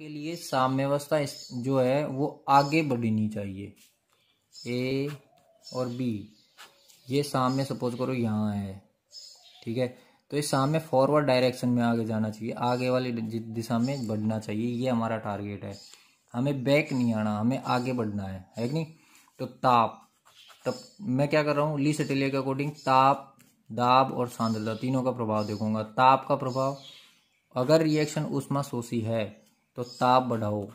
आपके लिए साम्यवस्था जो है वो आगे बढ़नी चाहिए ए और बी ये साम्य सपोज करो यहाँ है ठीक है तो इस साम्य फॉरवर्ड डायरेक्शन में आगे जाना चाहिए आगे वाली दिशा में बढ़ना चाहिए ये हमारा टारगेट है हमें बैक नहीं आना हमें आगे बढ़ना है है कि नहीं तो ताप तब मैं क्या कर रहा हूँ ली सटेलिया के अकॉर्डिंग ताप दाब और सांद्रता तीनों का प्रभाव देखूंगा ताप का प्रभाव अगर रिएक्शन उष्मा शोषी है तो ताप बढ़ाओ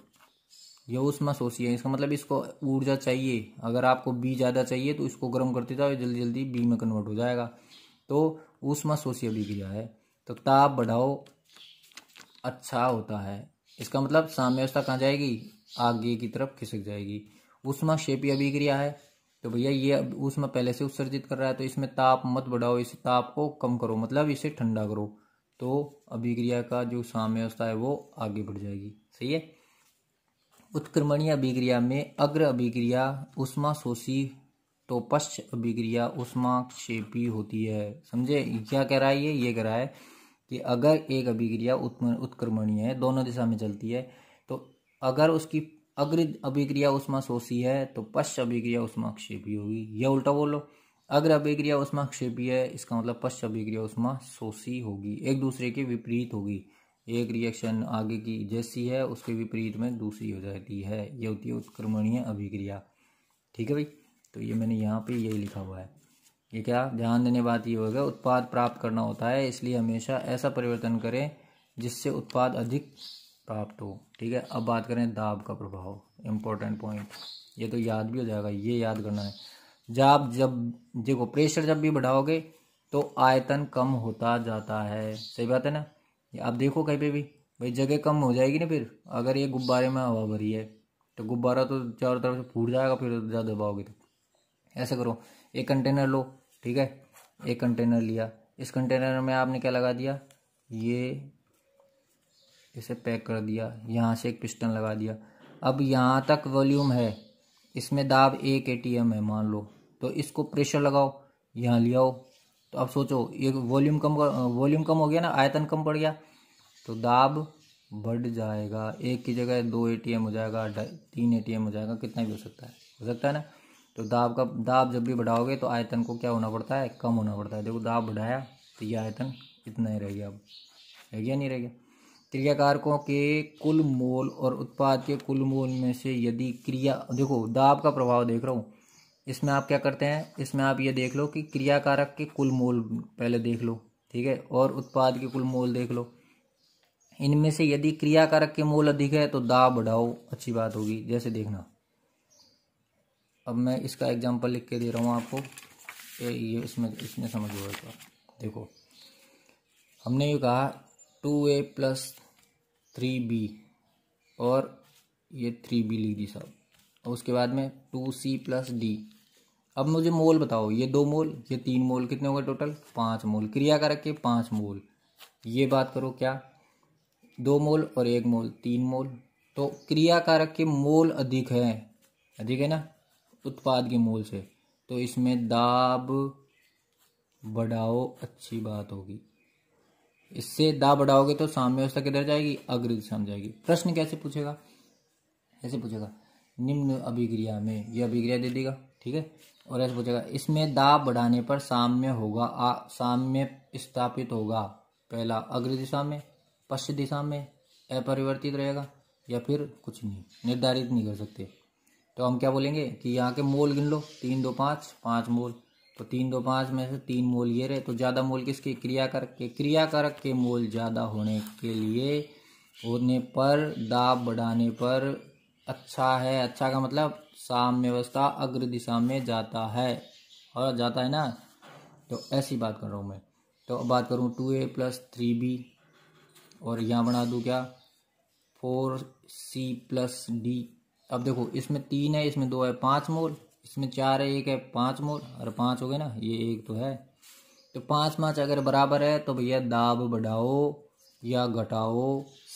यह उष्मा शोषी है इसका मतलब इसको ऊर्जा चाहिए अगर आपको बी ज़्यादा चाहिए तो इसको गर्म करते जाओ जल्दी जल्दी बी में कन्वर्ट हो जाएगा तो उष्मा शोषी अभिक्रिया है तो ताप बढ़ाओ अच्छा होता है इसका मतलब साम्यवस्था कहाँ जाएगी आगे की तरफ खिसक जाएगी उष्मा शेपी अभिक्रिया है तो भैया ये उष्मा पहले से उत्सर्जित कर रहा है तो इसमें ताप मत बढ़ाओ इस ताप को कम करो मतलब इसे ठंडा करो तो अभिक्रिया का जो साम्यवस्था है वो आगे बढ़ जाएगी सही है उत्क्रमणीय अभिक्रिया में अग्र अभिक्रिया उष्मा शोषी तो पश्च अभिक्रिया उष्मा क्षेपी होती है समझे क्या कह रहा है ये ये कह रहा है कि अगर एक अभिक्रिया उत्क्रमणीय है दोनों दिशा में चलती है तो अगर उसकी अग्र अभिक्रिया उष्मा शोषी है तो पश्च अभिक्रिया उष्मा क्षेपी होगी यह उल्टा बोलो अग्र अभिक्रिया उष्मा क्षेपीय इसका मतलब पश्च अभिक्रिया उष्मा सोसी होगी एक दूसरे के विपरीत होगी एक रिएक्शन आगे की जैसी है उसके विपरीत में दूसरी हो जाती है ये होती है उत्क्रमणीय अभिक्रिया ठीक है भाई तो ये मैंने यहाँ पे यही लिखा हुआ है ये क्या ध्यान देने बात ये होगा उत्पाद प्राप्त करना होता है इसलिए हमेशा ऐसा परिवर्तन करें जिससे उत्पाद अधिक प्राप्त हो ठीक है अब बात करें दाब का प्रभाव इम्पोर्टेंट पॉइंट ये तो याद भी हो जाएगा ये याद करना है जब जब देखो प्रेशर जब भी बढ़ाओगे तो आयतन कम होता जाता है सही बात है ना आप देखो कहीं पे भी भाई जगह कम हो जाएगी ना फिर अगर ये गुब्बारे में हवा भरी है तो गुब्बारा तो चारों तरफ से फूट जाएगा फिर ज़्यादा दबाओगे तो ऐसा करो एक कंटेनर लो ठीक है एक कंटेनर लिया इस कंटेनर में आपने क्या लगा दिया ये इसे पैक कर दिया यहाँ से एक पिस्टन लगा दिया अब यहाँ तक वॉल्यूम है इसमें दाब एक ए है मान लो तो इसको प्रेशर लगाओ यहाँ ले आओ तो अब सोचो ये वॉल्यूम कम वॉल्यूम कम हो गया ना आयतन कम पड़ गया तो दाब बढ़ जाएगा एक की जगह दो एटीएम हो जाएगा तीन एटीएम हो जाएगा कितना भी हो सकता है हो सकता है ना तो दाब का दाब जब भी बढ़ाओगे तो आयतन को क्या होना पड़ता है कम होना पड़ता है देखो दाब बढ़ाया तो ये आयतन इतना ही रह गया अब रह गया नहीं रह गया क्रिया कारकों के कुल मोल और उत्पाद के कुल मोल में से यदि क्रिया देखो दाब का प्रभाव देख रहा हूँ इसमें आप क्या करते हैं इसमें आप ये देख लो कि क्रियाकारक के कुल मोल पहले देख लो ठीक है और उत्पाद के कुल मोल देख लो इनमें से यदि क्रियाकारक के मोल अधिक है तो दा बढ़ाओ अच्छी बात होगी जैसे देखना अब मैं इसका एग्जाम्पल लिख के दे रहा हूँ आपको ये, ये इसमें इसमें समझ लो इसका देखो हमने ये कहा two A plus three B और ये थ्री बी लिख दी साहब और उसके बाद में टू सी प्लस डी अब मुझे मोल बताओ ये दो मोल ये तीन मोल कितने होगा टोटल पाँच मोल क्रिया कारक के पाँच मोल ये बात करो क्या दो मोल और एक मोल तीन मोल तो क्रिया कारक के मोल अधिक है अधिक है ना उत्पाद के मोल से तो इसमें दाब बढ़ाओ अच्छी बात होगी इससे दाब बढ़ाओगे तो साम्य अवस्था किधर जाएगी अग्र दिशा में जाएगी प्रश्न कैसे पूछेगा कैसे पूछेगा निम्न अभिक्रिया में यह अभिक्रिया दे देगा ठीक है और ऐसे पूछेगा इसमें दाब बढ़ाने पर साम्य होगा आ साम्य स्थापित होगा पहला अग्र दिशा में पश्चिम दिशा में अपरिवर्तित रहेगा या फिर कुछ नहीं निर्धारित नहीं कर सकते तो हम क्या बोलेंगे कि यहाँ के मोल गिन लो तीन दो पाँच पाँच मोल तो तीन दो पाँच में से तीन मोल ये रहे तो ज़्यादा मोल किसके क्रिया के क्रिया के मोल ज़्यादा होने के लिए होने पर दाब बढ़ाने पर अच्छा है अच्छा का मतलब साम्यवस्था अग्र दिशा में जाता है और जाता है ना तो ऐसी बात कर रहा हूँ मैं तो अब बात करूँ two A plus three B और यहाँ बना दूँ क्या फोर सी प्लस डी अब देखो इसमें तीन है इसमें दो है पाँच मोल इसमें चार है एक है पाँच मोल और पाँच हो गए ना ये एक तो है तो पाँच पाँच अगर बराबर है तो भैया दाब बढ़ाओ या घटाओ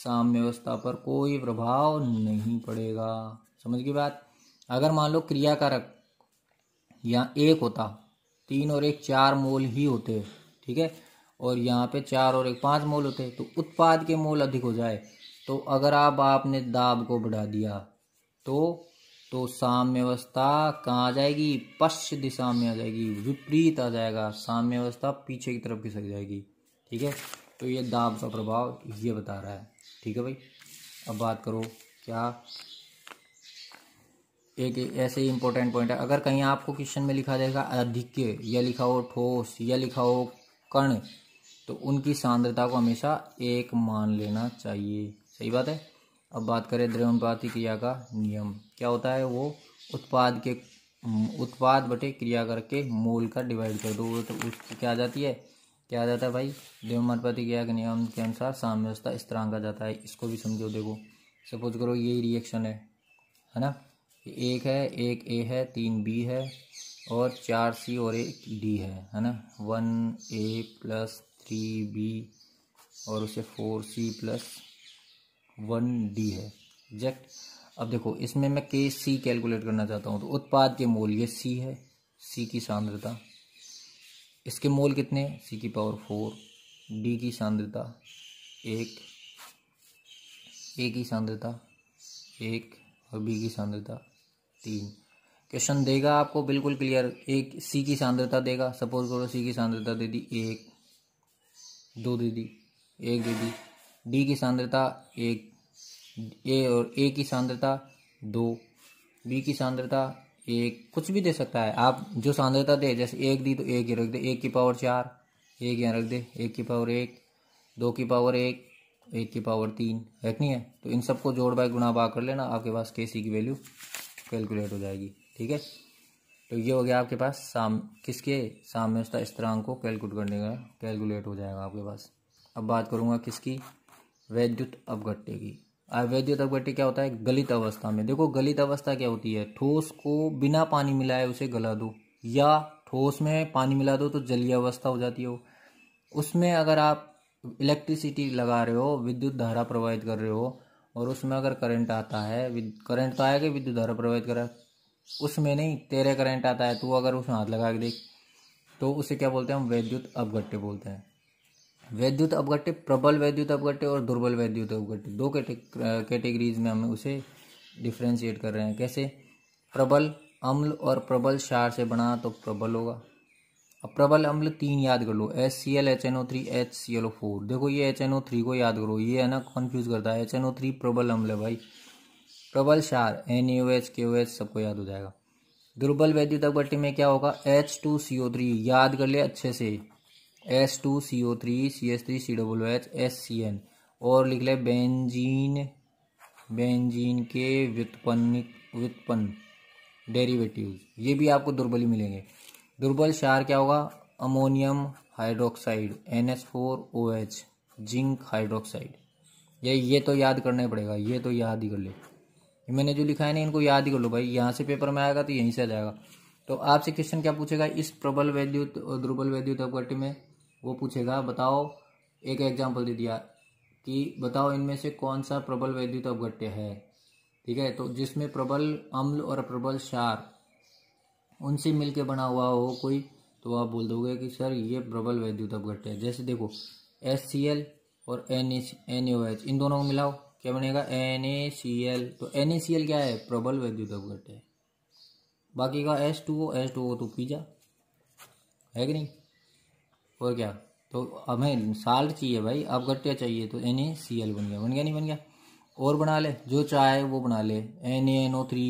साम्यवस्था पर कोई प्रभाव नहीं पड़ेगा समझ की बात अगर मान लो क्रियाकारक यहाँ एक होता तीन और एक चार मोल ही होते ठीक है और यहाँ पे चार और एक पांच मोल होते तो उत्पाद के मोल अधिक हो जाए तो अगर आप आपने दाब को बढ़ा दिया तो तो साम्यवस्था कहाँ आ जाएगी पश्च दिशा में आ जाएगी विपरीत आ जाएगा साम्यवस्था पीछे की तरफ घिसक जाएगी ठीक है तो ये दाब का प्रभाव ये बता रहा है ठीक है भाई अब बात करो क्या एक ऐसे ही इंपॉर्टेंट पॉइंट है अगर कहीं आपको क्वेश्चन में लिखा जाएगा अधिक्य या लिखा हो ठोस या लिखा हो कण तो उनकी सांद्रता को हमेशा एक मान लेना चाहिए सही बात है अब बात करें द्रव्यपाती क्रिया का नियम क्या होता है वो उत्पाद के उत्पाद बटे क्रिया करके मोल का डिवाइड कर दो तो उसकी क्या आ जाती है क्या आ जाता है भाई द्रव्यमानुपाती क्रिया के नियम के अनुसार साम्यवस्था तरह का जाता है इसको भी समझो देखो सपोज करो यही रिएक्शन है है ना एक है एक ए है तीन बी है और चार सी और एक डी है है ना one A plus three B और उसे four C plus one D है एग्जैक्ट अब देखो इसमें मैं के सी कैलकुलेट करना चाहता हूँ तो उत्पाद के मोल ये सी है सी की सांद्रता इसके मोल कितने सी की पावर फोर डी की सांद्रता एक ए की सांद्रता एक और बी की सांद्रता तीन क्वेश्चन देगा आपको बिल्कुल क्लियर एक सी की सांद्रता देगा सपोज करो सी की सांद्रता दे दी एक दो दे दी एक दे दी डी की सांद्रता एक ए और ए की सांद्रता दो बी की सांद्रता एक कुछ भी दे सकता है आप जो सांद्रता दे जैसे एक दी तो एक ही रख दे एक की पावर चार एक यहाँ रख दे एक की पावर एक दो की पावर एक एक की पावर तीन रखनी है तो इन सबको जोड़ बाय गुणा बा कर लेना आपके पास के सी की वैल्यू कैलकुलेट हो जाएगी ठीक है तो ये हो गया आपके पास साम किसके साम्यवस्था स्थिरांक को कैलकुलेट करने का कैलकुलेट हो जाएगा आपके पास अब बात करूँगा किसकी वैद्युत अपघट्टे की वैद्युत अपघट्टे क्या होता है गलित अवस्था में देखो गलित अवस्था क्या होती है ठोस को बिना पानी मिलाए उसे गला दो या ठोस में पानी मिला दो तो जलीय अवस्था हो जाती हो उसमें अगर आप इलेक्ट्रिसिटी लगा रहे हो विद्युत धारा प्रवाहित कर रहे हो और उसमें अगर करंट आता है करंट तो आएगा विद्युत धारा प्रवाहित करा उसमें नहीं तेरे करंट आता है तो अगर उसमें हाथ लगा के देख तो उसे क्या बोलते हैं हम वैद्युत अवगट्टे बोलते हैं वैद्युत अपघट्टे प्रबल वैद्युत अपघट्टे और दुर्बल वैद्युत अपघट्टे दो कैटेगरीज में हम उसे डिफ्रेंशिएट कर रहे हैं कैसे प्रबल अम्ल और प्रबल क्षार से बना तो प्रबल होगा अब प्रबल अम्ल तीन याद कर लो S C L H N O three H C L O four देखो ये एच एन ओ थ्री को याद करो ये है ना कन्फ्यूज करता है एच एन ओ थ्री प्रबल अम्ल है भाई प्रबल शार एन ओ एच के ओ एच सबको याद हो जाएगा दुर्बल वैद्युतक भट्टी में क्या होगा H two C O three याद कर ले अच्छे से S two C O three C S three C W H S C N और लिख ले बेंजीन बेंजीन के व्युत्पन्न व्युत्पन्न डेरिवेटिव ये भी आपको दुर्बल ही मिलेंगे दुर्बल क्षार क्या होगा ammonium hydroxide N S four O H zinc hydroxide ये ये तो याद करना ही पड़ेगा ये तो याद ही कर ले मैंने जो लिखा है ना इनको याद ही कर लो भाई यहाँ से पेपर में आएगा तो यहीं से आ जाएगा तो आपसे क्वेश्चन क्या पूछेगा इस प्रबल वैद्युत और दुर्बल वैद्युत अपघट्य में वो पूछेगा बताओ एक एग्जाम्पल दे दिया कि बताओ इनमें से कौन सा प्रबल वैद्युत अवघट्य है ठीक है तो जिसमें प्रबल अम्ल और प्रबल क्षार उनसे मिल के बना हुआ हो कोई तो आप बोल दोगे कि सर ये प्रबल वैद्युत अपघट है जैसे देखो एस सी एल और N H N O H इन दोनों को मिलाओ क्या बनेगा एन ए सी एल तो एन ए सी एल क्या है प्रबल वैद्युत अपघट है बाकी का S two O S two O तो पीजा है कि नहीं और क्या तो हमें साल्ट चाहिए भाई अब अपघट्टिया चाहिए तो एन ए सी एल बन गया बन गया नहीं बन गया और बना ले जो चाहे वो बना ले N A N O three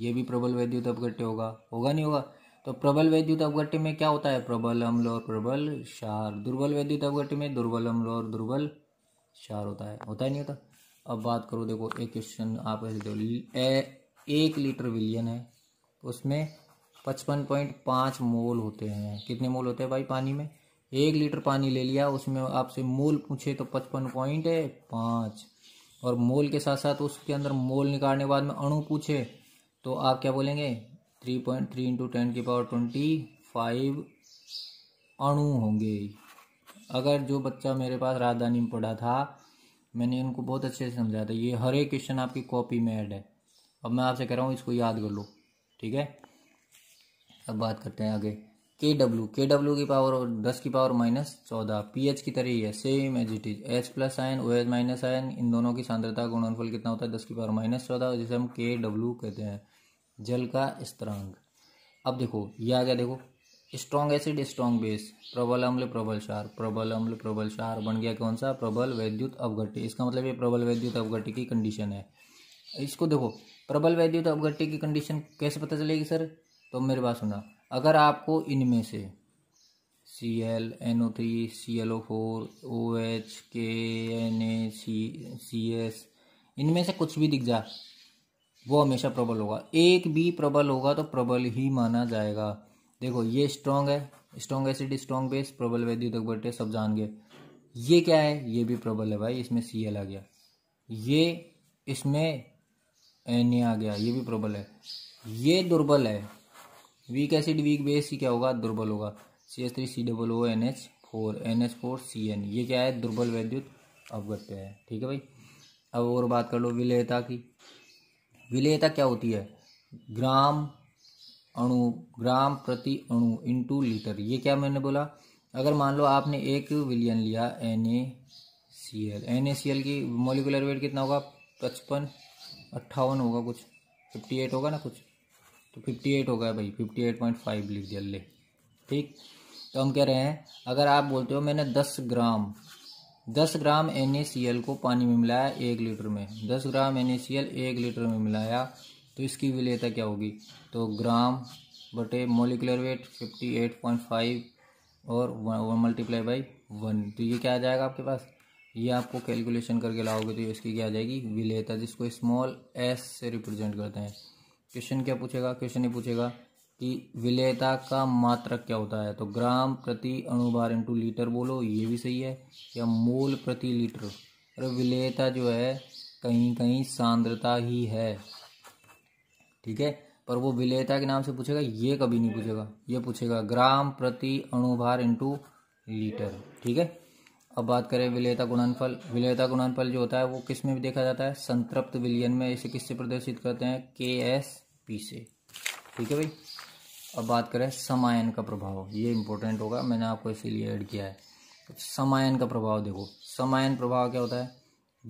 ये भी प्रबल वैद्युत अपघट्य होगा होगा नहीं होगा तो प्रबल वैद्युत अपघट्य में क्या होता है प्रबल अम्ल और प्रबल क्षार दुर्बल वैद्युत अपघट्य में दुर्बल अम्ल और दुर्बल क्षार होता है होता ही नहीं होता अब बात करो देखो एक क्वेश्चन आप ऐसे दो एक लीटर विलियन है उसमें पचपन पॉइंट पाँच मोल होते हैं कितने मोल होते हैं भाई पानी में एक लीटर पानी ले लिया उसमें आपसे मोल पूछे तो पचपन पॉइंट पाँच और मोल के साथ साथ उसके अंदर मोल निकालने के बाद में अणु पूछे तो आप क्या बोलेंगे three point three into ten की पावर ट्वेंटी फाइव अणु होंगे अगर जो बच्चा मेरे पास राजधानी में पढ़ा था मैंने इनको बहुत अच्छे से समझाया था ये हर एक क्वेश्चन आपकी कॉपी में ऐड है अब मैं आपसे कह रहा हूँ इसको याद कर लो ठीक है अब बात करते हैं आगे के डब्ल्यू के डब्ल्यू की पावर और दस की पावर माइनस चौदह पी एच की तरह ही है same as it is H plus ion O H minus ion इन दोनों की सांद्रता गुणनफल कितना होता है दस की पावर माइनस चौदह जिसे हम के डब्ल्यू कहते हैं जल का स्त्रांग अब देखो ये आ गया देखो स्ट्रॉन्ग एसिड स्ट्रॉन्ग बेस प्रबल अम्ल प्रबल क्षार प्रबल अम्ल प्रबल क्षार बन गया कौन सा प्रबल वैद्युत अवघट्टी इसका मतलब ये प्रबल वैद्युत अवघट्टी की कंडीशन है इसको देखो प्रबल वैद्युत अवघट्टी की कंडीशन कैसे पता चलेगी सर तो मेरे पास सुना अगर आपको इनमें से C L N O three C L O four O H K N A C C S इनमें से कुछ भी दिख जा वो हमेशा प्रबल होगा एक भी प्रबल होगा तो प्रबल ही माना जाएगा देखो ये स्ट्रांग है स्ट्रांग एसिड स्ट्रांग बेस प्रबल वैद्युत बटे सब जान गए ये क्या है ये भी प्रबल है भाई इसमें सी एल आ गया ये इसमें एन ए आ गया ये भी प्रबल है ये दुर्बल है वीक एसिड वीक बेस ही क्या होगा दुर्बल होगा C S three C double O N H four N H four C N ये क्या है दुर्बल वैद्युत अवगत्य है ठीक है भाई अब और बात कर लो विलेयता की विलेयता क्या होती है ग्राम अणु ग्राम प्रति अणु टू लीटर ये क्या मैंने बोला अगर मान लो आपने एक विलियन लिया N A C L N A C L की मोलिकुलर वेट कितना होगा पचपन अट्ठावन होगा कुछ फिफ्टी एट होगा ना कुछ तो फिफ्टी एट होगा भाई फिफ्टी एट पॉइंट फाइव लिख दिया ले ठीक तो हम कह रहे हैं अगर आप बोलते हो मैंने दस ग्राम दस ग्राम एन को पानी में मिलाया एक लीटर में दस ग्राम एन एक लीटर में मिलाया तो इसकी विलेयता क्या होगी तो ग्राम बटे molecular weight fifty eight point five और मल्टीप्लाई बाई वन तो ये क्या आ जाएगा आपके पास ये आपको कैलकुलेशन करके लाओगे तो इसकी क्या आ जाएगी विलेयता जिसको स्मॉल एस से रिप्रेजेंट करते हैं क्वेश्चन क्या पूछेगा क्वेश्चन ये पूछेगा कि विलयता का मात्रक क्या होता है तो ग्राम प्रति अणुभार इंटू लीटर बोलो ये भी सही है या मोल प्रति लीटर और विलयता जो है कहीं कहीं सांद्रता ही है ठीक है पर वो विलयता के नाम से पूछेगा ये कभी नहीं पूछेगा ये पूछेगा ग्राम प्रति अणुभार इंटू लीटर ठीक है अब बात करें विलयता गुणनफल विलयता गुणनफल जो होता है वो किस में भी देखा जाता है संतृप्त विलियन में इसे किससे प्रदर्शित करते हैं के एस पी से ठीक है भाई अब बात करें समायन का प्रभाव ये इंपॉर्टेंट होगा मैंने आपको इसीलिए ऐड किया है तो समायन का प्रभाव देखो समायन प्रभाव क्या होता है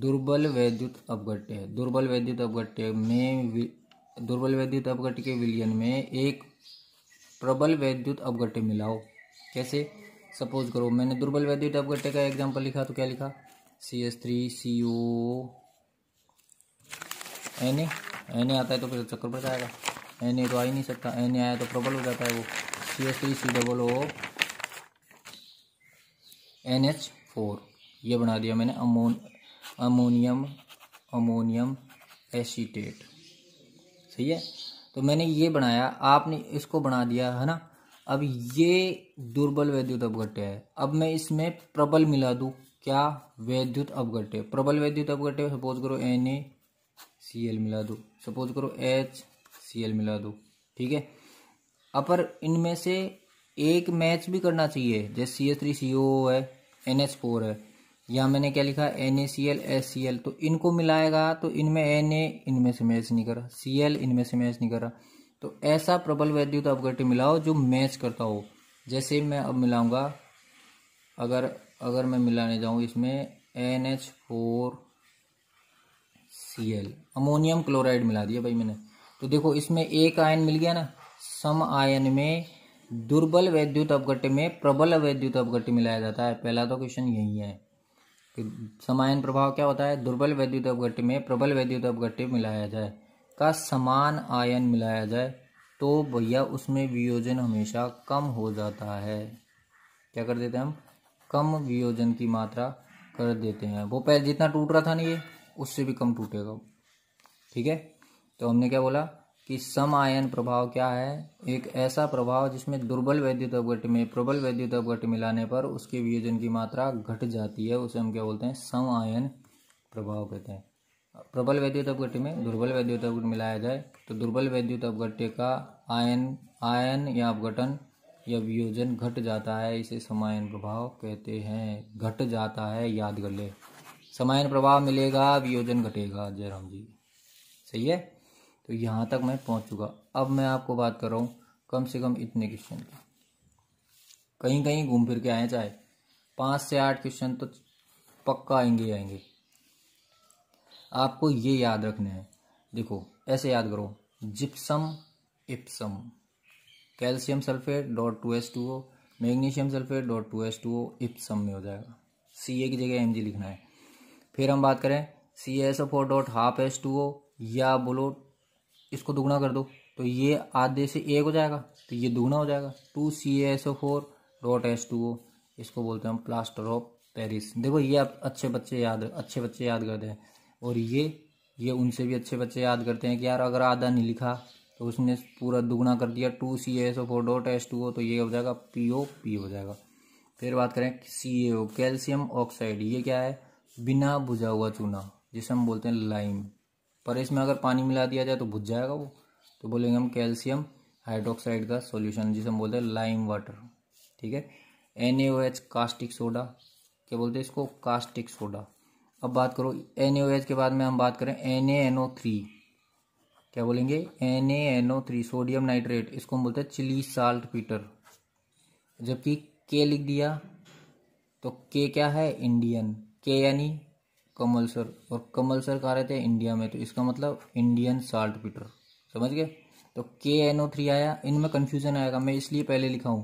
दुर्बल वैद्युत अपघट्य दुर्बल वैद्युत अपघट्य में दुर्बल वैद्युत अपघट्य के विलियन में एक प्रबल वैद्युत अपघट्य मिलाओ कैसे सपोज करो मैंने दुर्बल वैद्युत अपघट्य का एग्जाम्पल लिखा तो क्या लिखा C S three C O N A आता है तो फिर चक्कर पर जाएगा एन ए तो आ ही नहीं सकता एन ए आया तो प्रबल हो जाता है वो C S three C double O N H four ये बना दिया मैंने अमोन अमोनियम अमोनियम एसीटेट सही है तो मैंने ये बनाया आपने इसको बना दिया है ना अब ये दुर्बल वैद्युत अपघट्य है अब मैं इसमें प्रबल मिला दूँ क्या वैद्युत अपघट्य प्रबल वैद्युत अपघट्य सपोज करो एन ए सी एल मिला दो सपोज करो एच सी एल मिला दो ठीक है अपर इनमें से एक मैच भी करना चाहिए जैसे सी एस थ्री सी ओ है एन एस फोर है या मैंने क्या लिखा N A C L S C L तो इनको मिलाएगा तो इनमें एन ए इनमें से मैच नहीं करा सी एल इनमें से मैच नहीं करा तो ऐसा प्रबल वैद्युत तो अपगटी मिलाओ जो मैच करता हो जैसे मैं अब मिलाऊंगा अगर अगर मैं मिलाने जाऊँ इसमें N H four C L ammonium chloride मिला दिया भाई मैंने तो देखो इसमें एक आयन मिल गया ना सम आयन में दुर्बल वैद्युत अपघट्य में प्रबल वैद्युत अपघट्य मिलाया जाता है पहला तो क्वेश्चन यही है कि समायन प्रभाव क्या होता है दुर्बल वैद्युत अपघट्य में प्रबल वैद्युत अपघट्य मिलाया जाए का समान आयन मिलाया जाए तो भैया उसमें वियोजन हमेशा कम हो जाता है क्या कर देते हैं हम कम वियोजन की मात्रा कर देते हैं वो पहले जितना टूट रहा था ना ये उससे भी कम टूटेगा ठीक है तो हमने क्या बोला कि सम आयन प्रभाव क्या है एक ऐसा प्रभाव जिसमें दुर्बल वैद्युत अवघट में प्रबल वैद्युत अवघट मिलाने पर उसके वियोजन की मात्रा घट जाती है उसे हम क्या बोलते हैं सम आयन प्रभाव कहते हैं प्रबल वैद्युत अवघट में दुर्बल वैद्युत अवघट मिलाया जाए तो दुर्बल वैद्युत अवघट्य का आयन आयन या अवघटन या वियोजन घट जाता है इसे समायन प्रभाव कहते हैं घट जाता है याद कर ले समायन प्रभाव मिलेगा वियोजन घटेगा जयराम जी सही है तो यहाँ तक मैं पहुँच चुका अब मैं आपको बात कर रहा हूँ कम से कम इतने क्वेश्चन की कहीं कहीं घूम फिर के आए चाहे पाँच से आठ क्वेश्चन तो पक्का आएंगे आएंगे आपको ये याद रखने हैं देखो ऐसे याद करो gypsum Epsom calcium sulphate dot two S two O magnesium sulphate dot two S two O Epsom में हो जाएगा सी ए की जगह एम जी लिखना है फिर हम बात करें C S O four dot half S two O या बोलो इसको दुगना कर दो तो ये आधे से एक हो जाएगा तो ये दुगना हो जाएगा two C S O four dot S two O इसको बोलते हैं हम प्लास्टर ऑफ पेरिस देखो ये आप अच्छे बच्चे याद अच्छे बच्चे याद करते हैं और ये ये उनसे भी अच्छे बच्चे याद करते हैं कि यार अगर आधा नहीं लिखा तो उसने पूरा दुगना कर दिया two C S O four dot S two O तो ये हो जाएगा पी ओ पी हो जाएगा फिर बात करें C A O calcium oxide ये क्या है बिना बुझा हुआ चूना जिसे हम बोलते हैं लाइम पर इसमें अगर पानी मिला दिया जाए तो बुझ जाएगा वो तो बोलेंगे हम कैल्शियम हाइड्रोक्साइड का सोल्यूशन जिसे हम बोलते हैं लाइम वाटर ठीक है N A O H caustic soda क्या बोलते हैं इसको कास्टिक सोडा अब बात करो एन एच के बाद में हम बात करें N A N O three क्या बोलेंगे N A N O three sodium nitrate इसको हम बोलते हैं चिली साल्ट पीटर जबकि के लिख दिया तो के क्या है इंडियन के यानी कमल सर और कमल सर कहा रहे थे इंडिया में तो इसका मतलब इंडियन साल्ट पीटर समझ गए तो के एन ओ थ्री आया इनमें कन्फ्यूजन आएगा मैं इसलिए पहले लिखा हूँ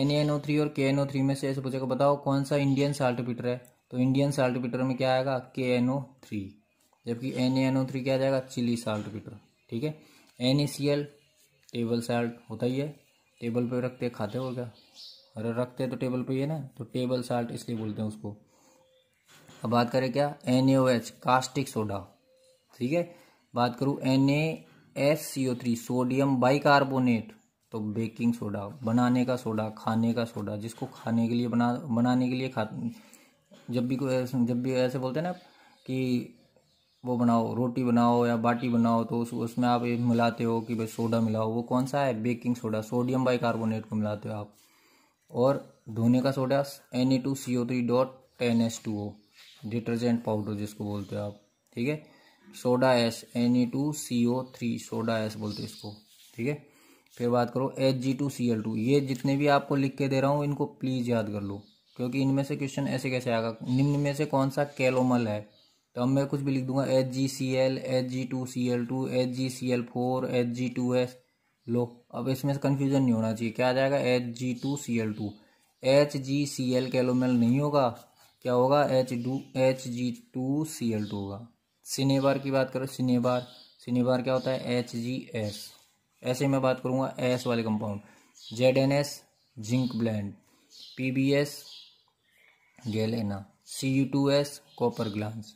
N A N O three और के एन ओ थ्री में से ऐसे पूछेगा बताओ कौन सा इंडियन साल्ट पीटर है तो इंडियन साल्ट पीटर में क्या आएगा के एन ओ थ्री जबकि N A N O three क्या जाएगा चिली साल्ट पीटर ठीक है N A C L table salt होता ही है टेबल पर रखते खाते हो क्या अरे रखते तो टेबल पर ही है ना तो टेबल साल्ट इसलिए बोलते हैं उसको अब बात करें क्या N A O H caustic soda ठीक है बात करूँ N A S C O three sodium bicarbonate तो बेकिंग सोडा बनाने का सोडा खाने का सोडा जिसको खाने के लिए बना बनाने के लिए खा जब भी कोई जब भी ऐसे बोलते हैं ना कि वो बनाओ रोटी बनाओ या बाटी बनाओ तो उस उसमें आप मिलाते हो कि भाई सोडा मिलाओ वो कौन सा है बेकिंग सोडा सोडियम बाइकार्बोनेट को मिलाते हो आप और धोने का soda N A two C O three dot ten S two O detergent powder जिसको बोलते हो आप ठीक है soda ash N E two C O three soda ash बोलते इसको ठीक है फिर बात करो H G two C L two ये जितने भी आपको लिख के दे रहा हूँ इनको प्लीज़ याद कर लो क्योंकि इनमें से क्वेश्चन ऐसे कैसे आएगा निम्न में से कौन सा कैलोमल है तो अब मैं कुछ भी लिख दूंगा H G C L H G two C L two H G C L four H G two S लो अब इसमें कन्फ्यूजन नहीं होना चाहिए क्या आ जाएगा H G two C L two H G C L calomel नहीं होगा क्या होगा एच डू H G two C L two होगा सिनेबार की बात करो सिनेबार सिनेबार क्या होता है एच जी एस ऐसे मैं बात करूँगा एस वाले compound Z N S zinc blende P B S galena C U two S copper glance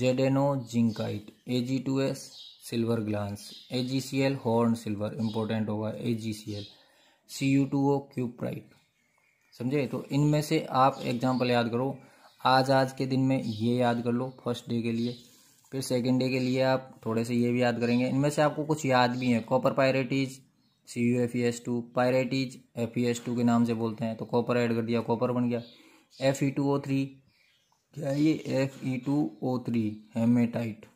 Z N O zincite A G two S silver glance A G C L horn silver important होगा A G C L C U two O cube right समझे तो इनमें से आप example याद करो आज आज के दिन में ये याद कर लो फर्स्ट डे के लिए फिर सेकेंड डे के लिए आप थोड़े से ये भी याद करेंगे इनमें से आपको कुछ याद भी हैं copper pyrites C U F E S two pyrites F E S two के नाम से बोलते हैं तो कॉपर ऐड कर दिया कॉपर बन गया F E two O three क्या ये F E two O three hematite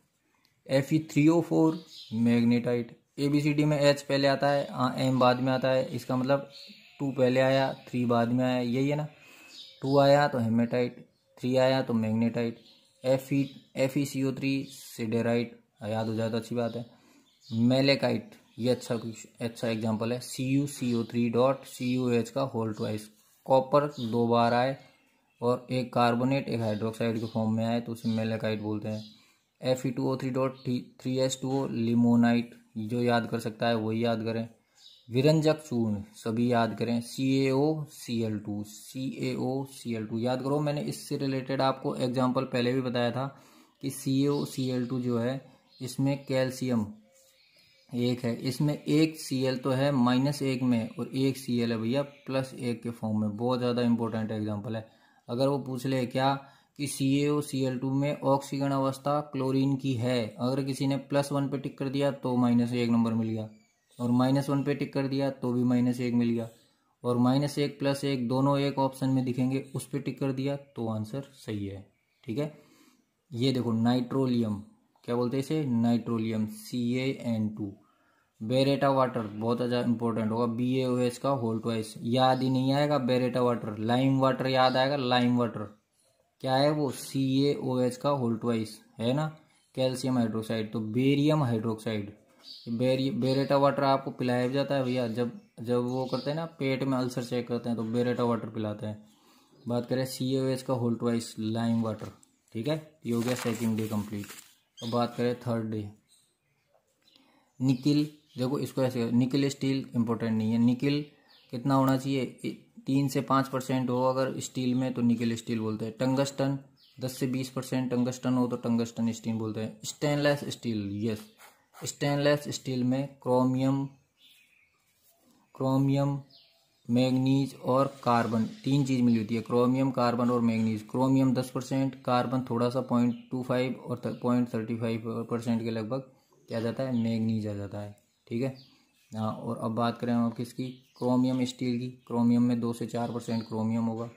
F E three O four magnetite A B C D में एच पहले आता है एम बाद में आता है इसका मतलब टू पहले आया थ्री बाद में आया यही है ना टू आया तो हेमेटाइट थ्री आया तो magnetite F E F E C O three siderite याद हो जाए तो अच्छी बात है मेलेकाइट ये अच्छा अच्छा एग्जाम्पल है C U C O three dot C U H का होल ट्वाइस कॉपर दो बार आए और एक कार्बोनेट एक हाइड्रोक्साइड के फॉर्म में आए तो उसे मेलेकाइट बोलते हैं F E two O three dot three S two O limonite जो याद कर सकता है वही याद करें विरंजक चूर्ण सभी याद करें C A O C L two C A O C L two याद करो मैंने इससे रिलेटेड आपको एग्जाम्पल पहले भी बताया था कि C A O C L to जो है इसमें कैल्शियम एक है इसमें एक सी एल तो है माइनस एक में और एक सी एल है भैया प्लस एक के फॉर्म में बहुत ज़्यादा इंपॉर्टेंट एग्जाम्पल है अगर वो पूछ ले क्या कि C A O C L two में ऑक्सीजन अवस्था क्लोरीन की है अगर किसी ने प्लस वन पे टिक कर दिया तो माइनस एक नंबर मिल गया और माइनस वन पे टिक कर दिया तो भी माइनस एक मिल गया और माइनस एक प्लस एक दोनों एक ऑप्शन में दिखेंगे उस पर टिक कर दिया तो आंसर सही है ठीक है ये देखो नाइट्रोलियम क्या बोलते हैं इसे nitrolim C A N two baryta water बहुत ज्यादा इंपॉर्टेंट होगा बी ए ओ एस का होल ट्वाइस याद ही नहीं आएगा बेरेटा वाटर लाइम वाटर याद आएगा लाइम वाटर क्या है वो सी ए ओ एस का होल ट्वाइस है ना कैल्शियम हाइड्रोक्साइड तो बेरियम हाइड्रोक्साइड बेरी बेरेटा वाटर आपको पिलाया जाता है भैया जब जब वो करते हैं ना पेट में अल्सर चेक करते हैं तो बेरेटा वाटर पिलाते हैं बात करें सी ओ एच का होल्ट वाइस लाइम वाटर ठीक है ये हो गया सेकेंड डे कम्प्लीट और बात करें थर्ड डे निकिल देखो इसको ऐसे निकिल स्टील इंपॉर्टेंट नहीं है निकिल कितना होना चाहिए तीन से पाँच परसेंट हो अगर स्टील में तो निकिल स्टील बोलते हैं टंगस्टन दस से बीस परसेंट टंगस्टन हो तो टंगस्टन स्टील बोलते हैं stainless steel yes stainless steel में क्रोमियम क्रोमियम मैग्नीज और कार्बन तीन चीज़ मिली होती है क्रोमियम कार्बन और मैग्नीज क्रोमियम दस परसेंट कार्बन थोड़ा सा पॉइंट टू फाइव और पॉइंट थर्टी फाइव परसेंट के लगभग क्या जाता है मैग्नीज आ जाता है ठीक है हाँ और अब बात करें हम किसकी क्रोमियम स्टील की क्रोमियम में दो से चार परसेंट क्रोमियम होगा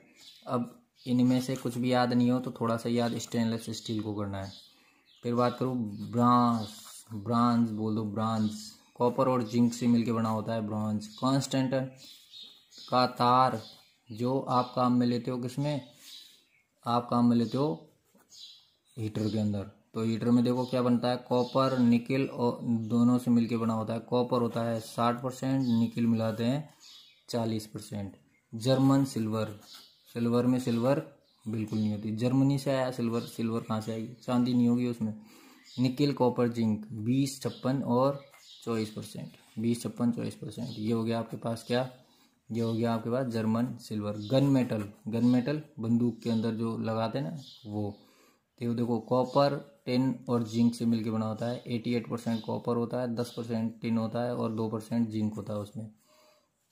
अब इनमें से कुछ भी याद नहीं हो तो थोड़ा सा याद स्टेनलेस स्टील को करना है फिर बात करूँ ब्रांस ब्रांज बोल दो ब्रांज कॉपर और जिंक से मिलके बना होता है ब्रांज कांस्टेंट का तार जो आप काम में लेते हो किसमें आप काम में लेते हो हीटर के अंदर तो हीटर में देखो क्या बनता है कॉपर निकल और दोनों से मिलके बना होता है कॉपर होता है साठ परसेंट निकल मिलाते हैं चालीस परसेंट जर्मन सिल्वर सिल्वर में सिल्वर बिल्कुल नहीं होती जर्मनी से आया सिल्वर सिल्वर कहाँ से आएगी चांदी नहीं होगी उसमें निकिल कॉपर जिंक बीस छप्पन और चौबीस परसेंट बीस छप्पन चौबीस परसेंट ये हो गया आपके पास क्या ये हो गया आपके पास German silver gun metal gun metal बंदूक के अंदर जो लगाते ना वो तो देखो कॉपर टिन और जिंक से मिलके बना होता है एटी एट परसेंट कॉपर होता है दस परसेंट टिन होता है और दो परसेंट जिंक होता है उसमें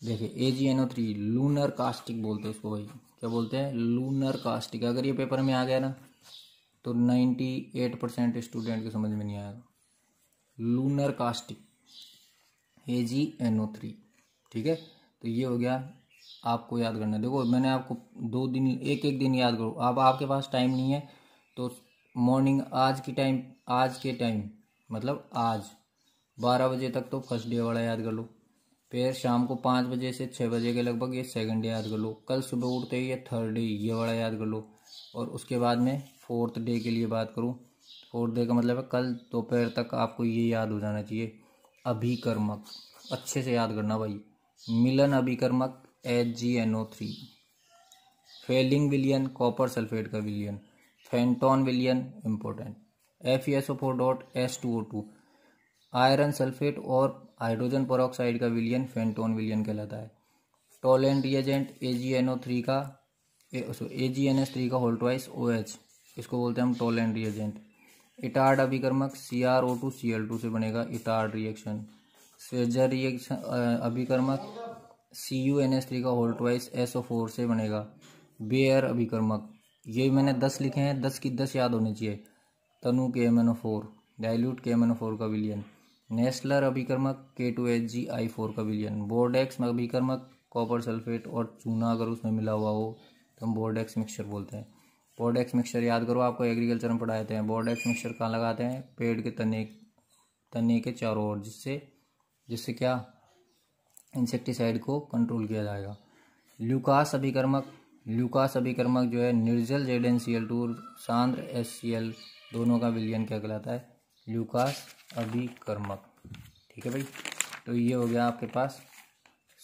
देखिए A G N O three lunar caustic बोलते हैं उसको भाई क्या बोलते हैं लूनर कास्टिक अगर ये पेपर में आ गया ना तो 98 परसेंट स्टूडेंट को समझ में नहीं आया lunar caustic A G N O three ठीक है तो ये हो गया आपको याद करना देखो मैंने आपको दो दिन एक एक दिन याद करो अब आपके पास टाइम नहीं है तो मॉर्निंग आज की टाइम आज के टाइम मतलब आज बारह बजे तक तो फर्स्ट डे वाला याद कर लो फिर शाम को पाँच बजे से छः बजे के लगभग ये सेकंड डे याद कर लो कल सुबह उठते ही ये थर्ड डे ये वाला याद कर लो और उसके बाद में फोर्थ डे के लिए बात करूँ फोर्थ डे का मतलब है कल दोपहर तक आपको ये याद हो जाना चाहिए अभिकर्मक अच्छे से याद करना भाई मिलन अभिकर्मक H G N O three Fehling विलियन कॉपर सल्फेट का विलियन फेंटोन विलियन important F S O four dot S two O two iron sulphate और हाइड्रोजन परोक्साइड का विलियन फेंटोन विलियन कहलाता है Tollens reagent A G N O three का A G N S three का होल्टवाइस ओ एच इसको बोलते हैं हम टोल एंड रिएजेंट इटार्ड अभिकर्मक C R O to C L two से बनेगा इटार्ड रिएक्शन स्वेजर रिएक्शन अभिकर्मक C U N S three का whole twice S O four से बनेगा बेयर अभिकर्मक ये मैंने दस लिखे हैं दस की दस याद होनी चाहिए तनु K M N O four dilute K M N O four का विलियन नेस्लर अभिकर्मक K two H G I four का विलियन बोर्डेक्स अभिकर्मक कॉपर सल्फेट और चूना अगर उसमें मिला हुआ हो तो हम बोर्डेक्स मिक्सचर बोलते हैं बोर्डेक्स मिक्सचर याद करो आपको एग्रीकल्चर में पढ़ाते हैं बोर्डेक्स मिक्सचर कहाँ लगाते हैं पेड़ के तने तने के चारों ओर जिससे जिससे क्या इंसेक्टिसाइड को कंट्रोल किया जाएगा ल्यूकास अभिकर्मक ल्यूकास अभिकर्मक जो है निर्जल Z N C L two सान्द्र एस सी एल दोनों का विलियन क्या कहलाता है ल्यूकास अभिकर्मक ठीक है भाई तो ये हो गया आपके पास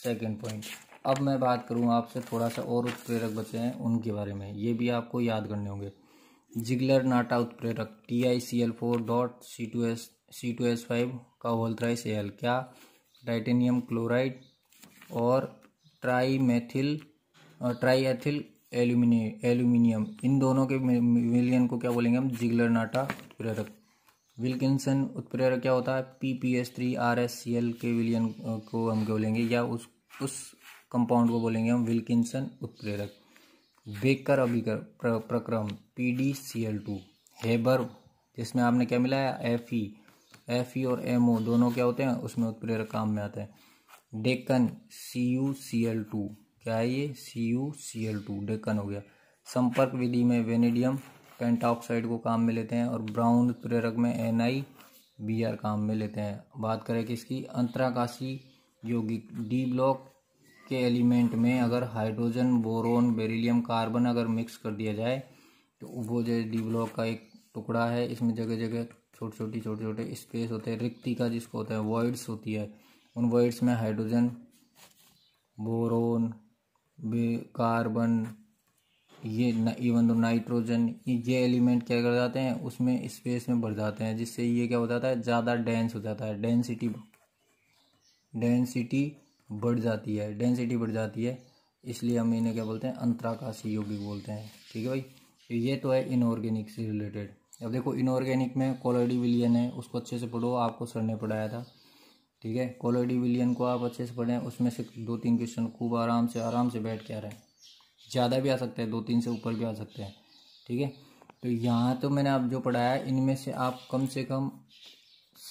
सेकेंड पॉइंट अब मैं बात करूँ आपसे थोड़ा सा और उत्प्रेरक बचे हैं उनके बारे में ये भी आपको याद करने होंगे जिगलर नाटा उत्प्रेरक T I C L four dot C two S C two S five का होल्थ्राइस एल क्या टाइटेनियम क्लोराइड और ट्राईमेथिल ट्राईएथिल एल्यूमिनियम एल्यूमिनियम इन दोनों के मिलियन को क्या बोलेंगे हम जिगलर नाटा उत्प्रेरक विल्किसन उत्प्रेरक क्या होता है P P S three R S C L के विलियन को हम क्या बोलेंगे या उस उस कंपाउंड को बोलेंगे हम विल्किंसन उत्प्रेरक बेकर अभिकर प्र, प्रक्रम P D C L two Haber जिसमें आपने क्या मिलाया एफ ई एफ ई और एम ओ दोनों क्या होते हैं उसमें उत्प्रेरक काम में आते हैं Deacon C U C L two क्या है ये C U C L two Deacon हो गया संपर्क विधि में वेनेडियम पेंटाऑक्साइड को काम में लेते हैं और ब्राउन उत्प्रेरक में एन आई बी आर काम में लेते हैं बात करें कि इसकी अंतराकाशी यौगिक डी ब्लॉक के एलिमेंट में अगर हाइड्रोजन बोरोन बेरिलियम कार्बन अगर मिक्स कर दिया जाए तो वो जो डी ब्लॉक का एक टुकड़ा है इसमें जगह जगह छोटे छोटे छोटे छोटे स्पेस होते हैं रिक्ति का जिसको होता है वर्ड्स होती है उन वर्ड्स में हाइड्रोजन बोरोन कार्बन ये इवन दो नाइट्रोजन ये एलिमेंट क्या कर जाते हैं उसमें स्पेस में भर जाते हैं जिससे ये क्या हो जाता है ज़्यादा डेंस हो जाता है डेंसिटी डेंसिटी बढ़ जाती है डेंसिटी बढ़ जाती है इसलिए हम इन्हें क्या बोलते हैं अंतराकाशी यौगिक बोलते हैं ठीक है भाई तो ये तो है इनऑर्गेनिक से रिलेटेड अब देखो इनऑर्गेनिक में कोलोडी विलियन है उसको अच्छे से पढ़ो आपको सर ने पढ़ाया था ठीक है कोलोडी विलियन को आप अच्छे से पढ़ें उसमें से दो तीन क्वेश्चन खूब आराम से आराम से बैठ के आ रहे हैं ज़्यादा भी आ सकते हैं दो तीन से ऊपर भी आ सकते हैं ठीक है तो यहाँ तो मैंने आप जो पढ़ाया इनमें से आप कम से कम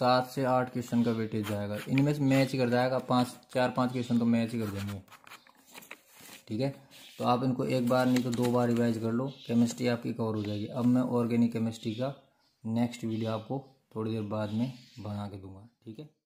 सात से आठ क्वेश्चन का वेटेज जाएगा इनमें से मैच कर जाएगा पाँच चार पाँच क्वेश्चन तो मैच कर देंगे ठीक है तो आप इनको एक बार नहीं तो दो बार रिवाइज कर लो केमिस्ट्री आपकी कवर हो जाएगी अब मैं ऑर्गेनिक केमिस्ट्री का नेक्स्ट वीडियो आपको थोड़ी देर बाद में बना के दूंगा ठीक है